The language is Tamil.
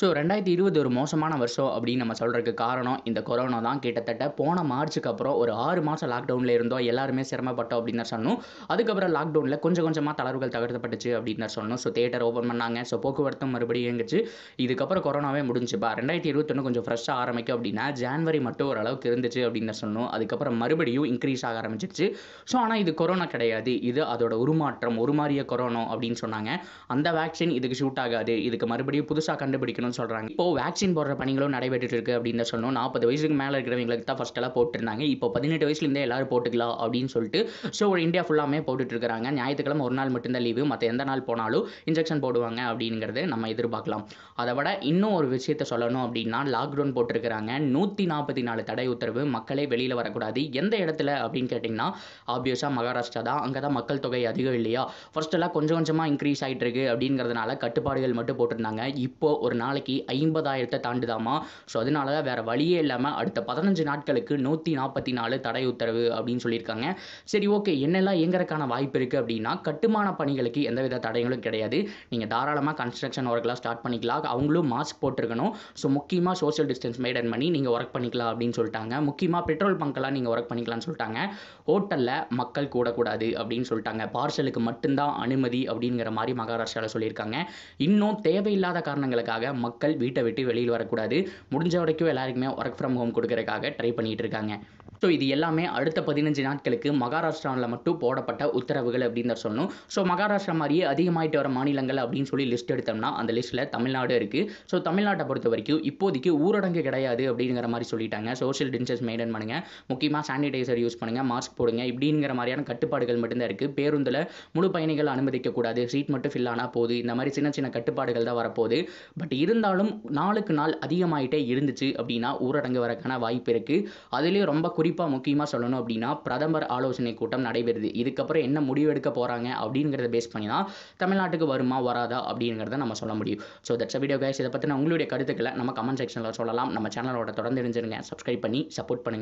ஸோ ரெண்டாயிரத்தி இருபது ஒரு மோசமான வருஷம் அப்படின்னு நம்ம சொல்கிறதுக்கு காரணம் இந்த கொரோனா தான் கிட்டத்தட்ட போன மார்ச்சுக்கு அப்புறம் ஒரு ஆறு மாதம் லாக்டவுனில் இருந்தோம் எல்லாருமே சிரமப்பட்டோம் அப்படின்னு சொன்னோம் அதுக்கப்புறம் லாக்டவுனில் கொஞ்சம் கொஞ்சமாக தளர்வுகள் தகர்த்தப்பட்டுச்சு அப்படின்னு சொன்னோம் ஸோ தேட்டர் ஓப்பன் பண்ணாங்க ஸோ போக்குவரத்தும் மறுபடியும் இயங்குச்சு இதுக்கப்புறம் கொரோனாவே முடிஞ்சுப்பா ரெண்டாயிரத்தி இருபத்தொன்று கொஞ்சம் ஃப்ரெஷ்ஷாக ஆரம்பிக்கும் அப்படின்னா ஜான்வரி மட்டும் ஓரளவுக்கு இருந்துச்சு அப்படின்னு சொன்னோம் அதுக்கப்புறம் மறுபடியும் இன்க்ரீஸ் ஆக ஆரம்பிச்சிருச்சு ஸோ ஆனால் இது கொரோனா கிடையாது இது அதோட உருமாற்றம் ஒரு மாதிரிய கொரோனா அப்படின்னு சொன்னாங்க அந்த வேக்சின் இதுக்கு ஷூட் ஆகாது இதுக்கு மறுபடியும் புதுசாக கண்டுபிடிக்கணும் வைக்கணும்னு சொல்கிறாங்க இப்போ வேக்சின் போடுற பணிகளும் நடைபெற்று இருக்கு அப்படின்னு சொல்லணும் நாற்பது வயசுக்கு மேலே இருக்கிறவங்களுக்கு தான் ஃபர்ஸ்ட் எல்லாம் போட்டுருந்தாங்க இப்போ பதினெட்டு வயசுலேருந்தே எல்லாரும் போட்டுக்கலாம் அப்படின்னு சொல்லிட்டு ஸோ ஒரு இந்தியா ஃபுல்லாமே போட்டுட்டு இருக்கிறாங்க ஞாயிற்றுக்கிழமை ஒரு நாள் மட்டும்தான் லீவு மற்ற எந்த நாள் போனாலும் இன்ஜெக்ஷன் போடுவாங்க அப்படிங்கிறத நம்ம எதிர்பார்க்கலாம் அதை விட இன்னும் ஒரு விஷயத்த சொல்லணும் அப்படின்னா லாக்டவுன் போட்டிருக்கிறாங்க நூற்றி நாற்பத்தி நாலு தடை உத்தரவு மக்களே வெளியில் வரக்கூடாது எந்த இடத்துல அப்படின்னு கேட்டிங்கன்னா ஆப்வியஸாக மகாராஷ்டிரா தான் அங்கே தான் மக்கள் தொகை அதிகம் இல்லையா ஃபர்ஸ்ட் எல்லாம் கொஞ்சம் கொஞ்சமாக இன்க்ரீஸ் ஆகிட்டு இருக்கு அப்படிங்கிறதுனால கட்டுப்பாடுகள் மட்டும் போட்டிருந்தாங்க இப்போ ஒரு நாள் நாளைக்கு ஐம்பதாயிரத்தை தாண்டுதாமா ஸோ அதனால வேறு வழியே இல்லாமல் அடுத்த பதினஞ்சு நாட்களுக்கு நூற்றி நாற்பத்தி நாலு தடை உத்தரவு அப்படின்னு சொல்லியிருக்காங்க சரி ஓகே என்னெல்லாம் இயங்குறதுக்கான வாய்ப்பு இருக்குது அப்படின்னா கட்டுமான பணிகளுக்கு எந்தவித தடைகளும் கிடையாது நீங்கள் தாராளமாக கன்ஸ்ட்ரக்ஷன் ஒர்க்லாம் ஸ்டார்ட் பண்ணிக்கலாம் அவங்களும் மாஸ்க் போட்டிருக்கணும் ஸோ முக்கியமாக சோஷியல் டிஸ்டன்ஸ் மெயின்டைன் பண்ணி நீங்கள் ஒர்க் பண்ணிக்கலாம் அப்படின்னு சொல்லிட்டாங்க முக்கியமாக பெட்ரோல் பங்க்கெல்லாம் நீங்கள் ஒர்க் பண்ணிக்கலாம்னு சொல்லிட்டாங்க ஹோட்டலில் மக்கள் கூடக்கூடாது அப்படின்னு சொல்லிட்டாங்க பார்சலுக்கு மட்டும்தான் அனுமதி அப்படிங்கிற மாதிரி மகாராஷ்டிராவில் சொல்லியிருக்காங்க இன்னும் தேவையில்லாத காரணங்களுக்காக மக்கள் வீட்டை விட்டு வெளியில் வரக்கூடாது முடிஞ்ச வரைக்கும் எல்லாருக்குமே ஒர்க் ஃப்ரம் ஹோம் கொடுக்கறதுக்காக ட்ரை பண்ணிகிட்டு இருக்காங்க ஸோ இது எல்லாமே அடுத்த பதினஞ்சு நாட்களுக்கு மகாராஷ்டிராவில் மட்டும் போடப்பட்ட உத்தரவுகள் அப்படின்னு சொல்லணும் ஸோ மகாராஷ்டிரா மாதிரியே அதிகமாயிட்டு வர மாநிலங்கள் அப்படின்னு சொல்லி லிஸ்ட் எடுத்தோம்னா அந்த லிஸ்ட்டில் தமிழ்நாடு இருக்குது ஸோ தமிழ்நாட்டை பொறுத்த வரைக்கும் இப்போதைக்கு ஊரடங்கு கிடையாது அப்படிங்கிற மாதிரி சொல்லிட்டாங்க சோஷியல் டிஸ்டன்ஸ் மெயின்டைன் பண்ணுங்கள் முக்கியமாக சானிடைசர் யூஸ் பண்ணுங்கள் மாஸ்க் போடுங்க இப்படிங்கிற மாதிரியான கட்டுப்பாடுகள் மட்டும்தான் இருக்குது பேருந்தில் முழு பயணிகள் அனுமதிக்கக்கூடாது சீட் மட்டும் ஃபில் ஆனால் போகுது இந்த மாதிரி சின்ன சின்ன கட்டுப்பாடுகள் தான் வரப்போகுது பட் இருந்தாலும் நாளுக்கு நாள் அதிகமாயிட்டே இருந்துச்சு அப்படின்னா ஊரடங்கு வரக்கான வாய்ப்பு இருக்குது அதுலேயும் ரொம்ப குறி குறிப்பாக முக்கியமாக சொல்லணும் அப்படின்னா பிரதமர் ஆலோசனை கூட்டம் நடைபெறுது இதுக்கப்புறம் என்ன முடிவு எடுக்க போகிறாங்க அப்படிங்கிறத பேஸ் பண்ணி தான் தமிழ்நாட்டுக்கு வருமா வராதா அப்படிங்கிறத நம்ம சொல்ல முடியும் ஸோ தட்ஸ் வீடியோ கேஸ் இதை பற்றின உங்களுடைய கருத்துக்களை நம்ம கமெண்ட் செக்ஷனில் சொல்லலாம் நம்ம சேனலோட தொடர்ந்து இருந்துருங்க சப்ஸ்கிரைப் பண்ணி சப்போர்ட் பண்ணுங்கள்